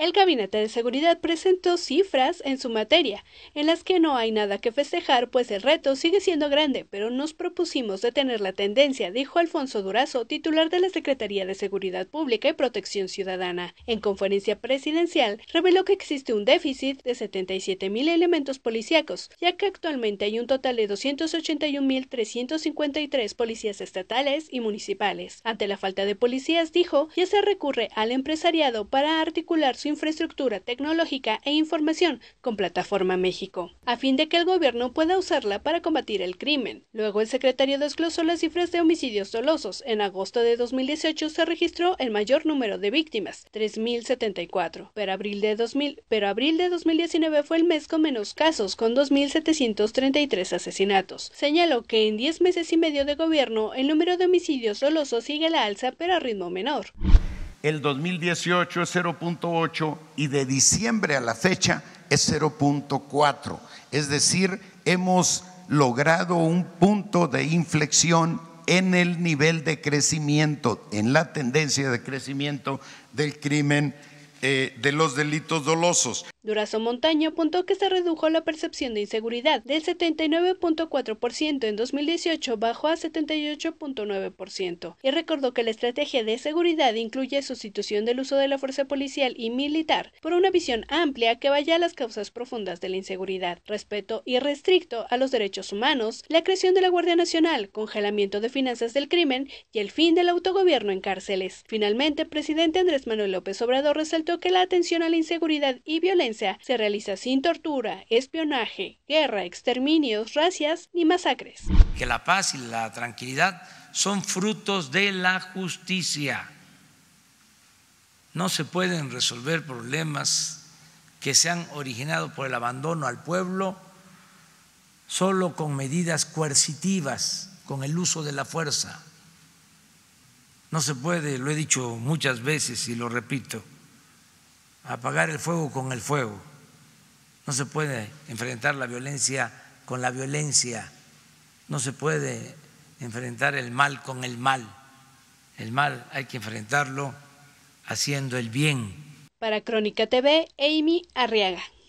El Gabinete de Seguridad presentó cifras en su materia, en las que no hay nada que festejar, pues el reto sigue siendo grande, pero nos propusimos detener la tendencia, dijo Alfonso Durazo, titular de la Secretaría de Seguridad Pública y Protección Ciudadana. En conferencia presidencial, reveló que existe un déficit de 77 mil elementos policíacos, ya que actualmente hay un total de 281.353 policías estatales y municipales. Ante la falta de policías, dijo, ya se recurre al empresariado para articular su infraestructura tecnológica e información con Plataforma México, a fin de que el gobierno pueda usarla para combatir el crimen. Luego el secretario desglosó las cifras de homicidios dolosos. En agosto de 2018 se registró el mayor número de víctimas, 3.074, pero abril de pero abril de 2019 fue el mes con menos casos, con 2.733 asesinatos. Señaló que en 10 meses y medio de gobierno el número de homicidios dolosos sigue la alza pero a ritmo menor el 2018 es 0.8 y de diciembre a la fecha es 0.4. Es decir, hemos logrado un punto de inflexión en el nivel de crecimiento, en la tendencia de crecimiento del crimen, eh, de los delitos dolosos. Durazo Montaño apuntó que se redujo la percepción de inseguridad del 79.4% en 2018 bajó a 78.9% y recordó que la estrategia de seguridad incluye sustitución del uso de la fuerza policial y militar por una visión amplia que vaya a las causas profundas de la inseguridad, respeto irrestricto a los derechos humanos, la creación de la Guardia Nacional, congelamiento de finanzas del crimen y el fin del autogobierno en cárceles. Finalmente, presidente Andrés Manuel López Obrador resaltó que la atención a la inseguridad y violencia se realiza sin tortura, espionaje, guerra, exterminios, racias ni masacres. Que la paz y la tranquilidad son frutos de la justicia. No se pueden resolver problemas que se han originado por el abandono al pueblo solo con medidas coercitivas, con el uso de la fuerza. No se puede, lo he dicho muchas veces y lo repito, apagar el fuego con el fuego. No se puede enfrentar la violencia con la violencia. No se puede enfrentar el mal con el mal. El mal hay que enfrentarlo haciendo el bien. Para Crónica TV, Amy Arriaga.